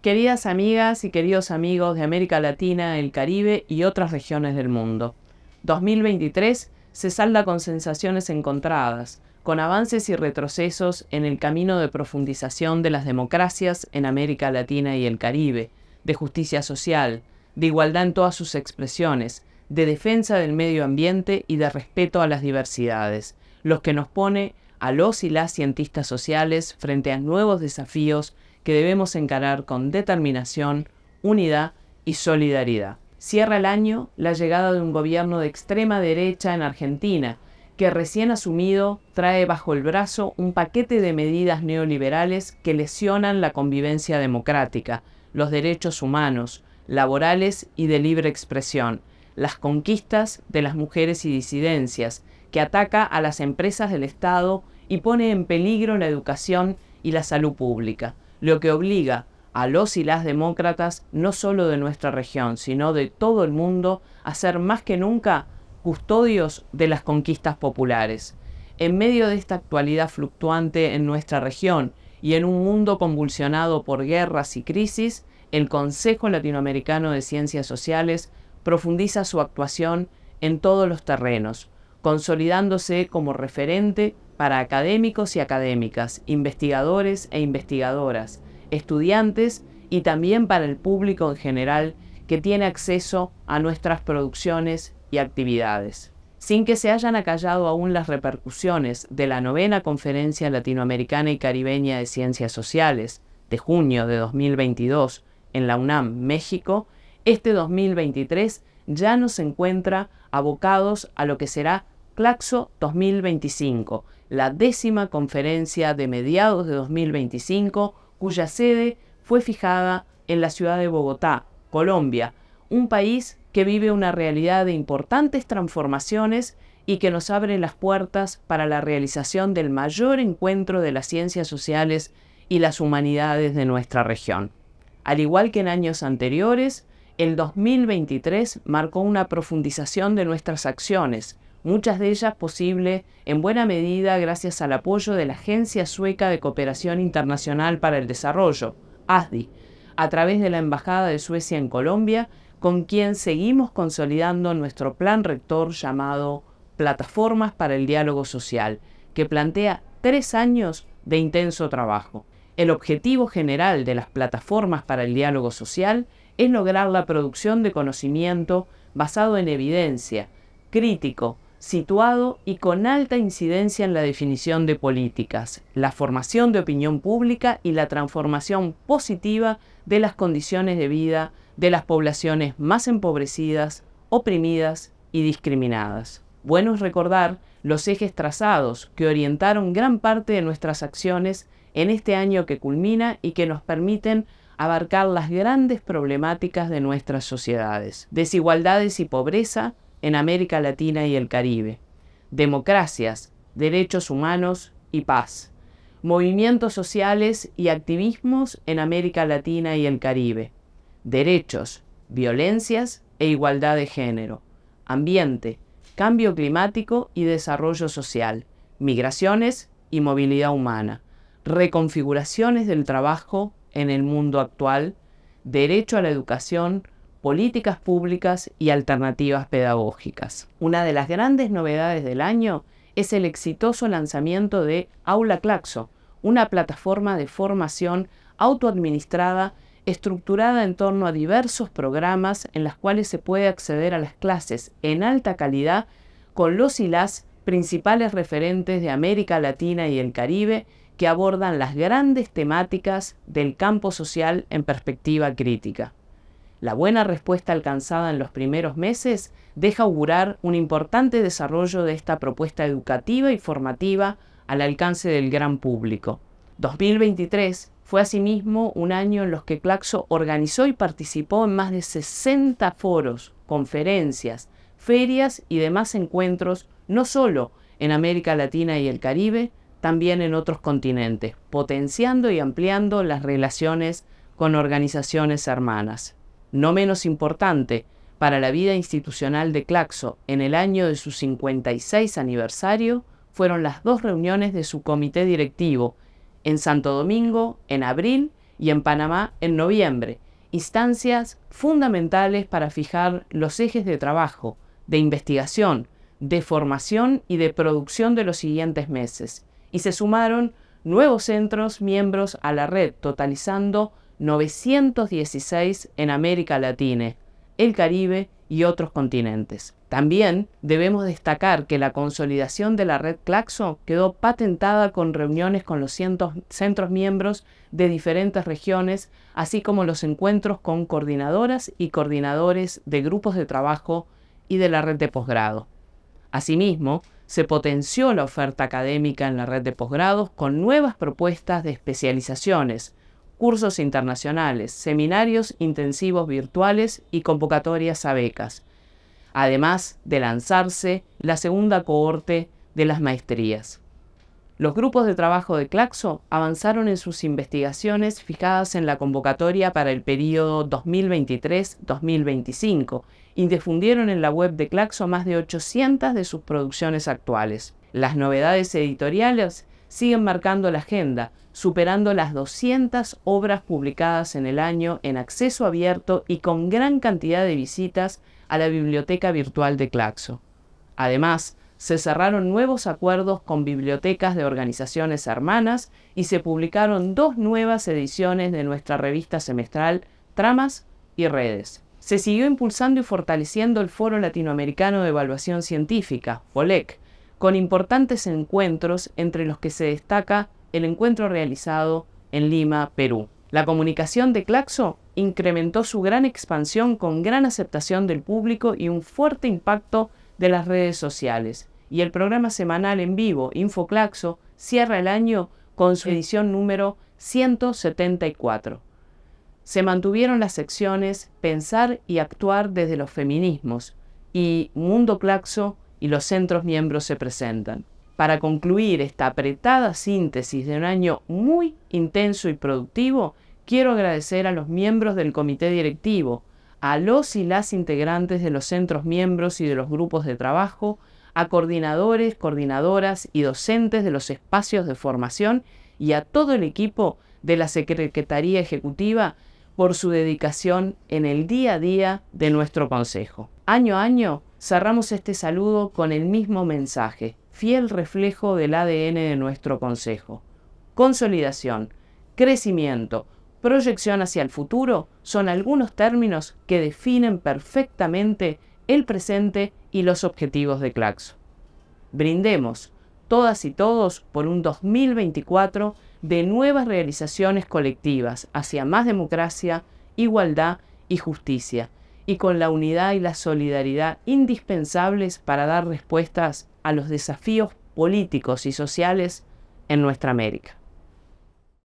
Queridas amigas y queridos amigos de América Latina, el Caribe y otras regiones del mundo, 2023 se salda con sensaciones encontradas, con avances y retrocesos en el camino de profundización de las democracias en América Latina y el Caribe, de justicia social, de igualdad en todas sus expresiones, de defensa del medio ambiente y de respeto a las diversidades, los que nos pone a los y las cientistas sociales frente a nuevos desafíos que debemos encarar con determinación, unidad y solidaridad. Cierra el año la llegada de un gobierno de extrema derecha en Argentina, que recién asumido trae bajo el brazo un paquete de medidas neoliberales que lesionan la convivencia democrática, los derechos humanos, laborales y de libre expresión, las conquistas de las mujeres y disidencias, que ataca a las empresas del Estado y pone en peligro la educación y la salud pública lo que obliga a los y las demócratas, no solo de nuestra región, sino de todo el mundo, a ser más que nunca custodios de las conquistas populares. En medio de esta actualidad fluctuante en nuestra región y en un mundo convulsionado por guerras y crisis, el Consejo Latinoamericano de Ciencias Sociales profundiza su actuación en todos los terrenos, consolidándose como referente para académicos y académicas, investigadores e investigadoras, estudiantes y también para el público en general que tiene acceso a nuestras producciones y actividades. Sin que se hayan acallado aún las repercusiones de la novena Conferencia Latinoamericana y Caribeña de Ciencias Sociales de junio de 2022 en la UNAM, México, este 2023 ya nos encuentra abocados a lo que será Claxo 2025, la décima conferencia de mediados de 2025, cuya sede fue fijada en la ciudad de Bogotá, Colombia, un país que vive una realidad de importantes transformaciones y que nos abre las puertas para la realización del mayor encuentro de las ciencias sociales y las humanidades de nuestra región. Al igual que en años anteriores, el 2023 marcó una profundización de nuestras acciones, muchas de ellas posible en buena medida gracias al apoyo de la Agencia Sueca de Cooperación Internacional para el Desarrollo, ASDI, a través de la Embajada de Suecia en Colombia, con quien seguimos consolidando nuestro plan rector llamado Plataformas para el Diálogo Social, que plantea tres años de intenso trabajo. El objetivo general de las plataformas para el diálogo social es lograr la producción de conocimiento basado en evidencia, crítico, situado y con alta incidencia en la definición de políticas, la formación de opinión pública y la transformación positiva de las condiciones de vida de las poblaciones más empobrecidas, oprimidas y discriminadas. Bueno es recordar los ejes trazados que orientaron gran parte de nuestras acciones en este año que culmina y que nos permiten abarcar las grandes problemáticas de nuestras sociedades. Desigualdades y pobreza, en América Latina y el Caribe. Democracias, derechos humanos y paz. Movimientos sociales y activismos en América Latina y el Caribe. Derechos, violencias e igualdad de género. Ambiente, cambio climático y desarrollo social. Migraciones y movilidad humana. Reconfiguraciones del trabajo en el mundo actual. Derecho a la educación, políticas públicas y alternativas pedagógicas. Una de las grandes novedades del año es el exitoso lanzamiento de Aula Claxo, una plataforma de formación autoadministrada estructurada en torno a diversos programas en los cuales se puede acceder a las clases en alta calidad con los y las principales referentes de América Latina y el Caribe que abordan las grandes temáticas del campo social en perspectiva crítica. La buena respuesta alcanzada en los primeros meses deja augurar un importante desarrollo de esta propuesta educativa y formativa al alcance del gran público. 2023 fue asimismo un año en los que Claxo organizó y participó en más de 60 foros, conferencias, ferias y demás encuentros, no solo en América Latina y el Caribe, también en otros continentes, potenciando y ampliando las relaciones con organizaciones hermanas no menos importante, para la vida institucional de Claxo en el año de su 56 aniversario fueron las dos reuniones de su comité directivo, en Santo Domingo en abril y en Panamá en noviembre, instancias fundamentales para fijar los ejes de trabajo, de investigación, de formación y de producción de los siguientes meses, y se sumaron nuevos centros miembros a la red, totalizando 916 en América Latina, el Caribe y otros continentes. También debemos destacar que la consolidación de la red Claxo quedó patentada con reuniones con los centros miembros de diferentes regiones, así como los encuentros con coordinadoras y coordinadores de grupos de trabajo y de la red de posgrado. Asimismo, se potenció la oferta académica en la red de posgrados con nuevas propuestas de especializaciones, cursos internacionales, seminarios intensivos virtuales y convocatorias a becas, además de lanzarse la segunda cohorte de las maestrías. Los grupos de trabajo de Claxo avanzaron en sus investigaciones fijadas en la convocatoria para el periodo 2023-2025 y difundieron en la web de Claxo más de 800 de sus producciones actuales. Las novedades editoriales siguen marcando la agenda, superando las 200 obras publicadas en el año en acceso abierto y con gran cantidad de visitas a la biblioteca virtual de Claxo. Además, se cerraron nuevos acuerdos con bibliotecas de organizaciones hermanas y se publicaron dos nuevas ediciones de nuestra revista semestral Tramas y Redes. Se siguió impulsando y fortaleciendo el Foro Latinoamericano de Evaluación Científica, FOLEC, con importantes encuentros entre los que se destaca el encuentro realizado en Lima, Perú. La comunicación de Claxo incrementó su gran expansión con gran aceptación del público y un fuerte impacto de las redes sociales. Y el programa semanal en vivo, InfoClaxo, cierra el año con su edición número 174. Se mantuvieron las secciones Pensar y Actuar desde los feminismos y Mundo Claxo y los centros miembros se presentan. Para concluir esta apretada síntesis de un año muy intenso y productivo, quiero agradecer a los miembros del comité directivo, a los y las integrantes de los centros miembros y de los grupos de trabajo, a coordinadores, coordinadoras y docentes de los espacios de formación y a todo el equipo de la Secretaría Ejecutiva por su dedicación en el día a día de nuestro Consejo. Año a año cerramos este saludo con el mismo mensaje, fiel reflejo del ADN de nuestro Consejo. Consolidación, crecimiento, proyección hacia el futuro son algunos términos que definen perfectamente el presente y los objetivos de Claxo. Brindemos, todas y todos, por un 2024 de nuevas realizaciones colectivas hacia más democracia, igualdad y justicia y con la unidad y la solidaridad indispensables para dar respuestas a los desafíos políticos y sociales en nuestra América.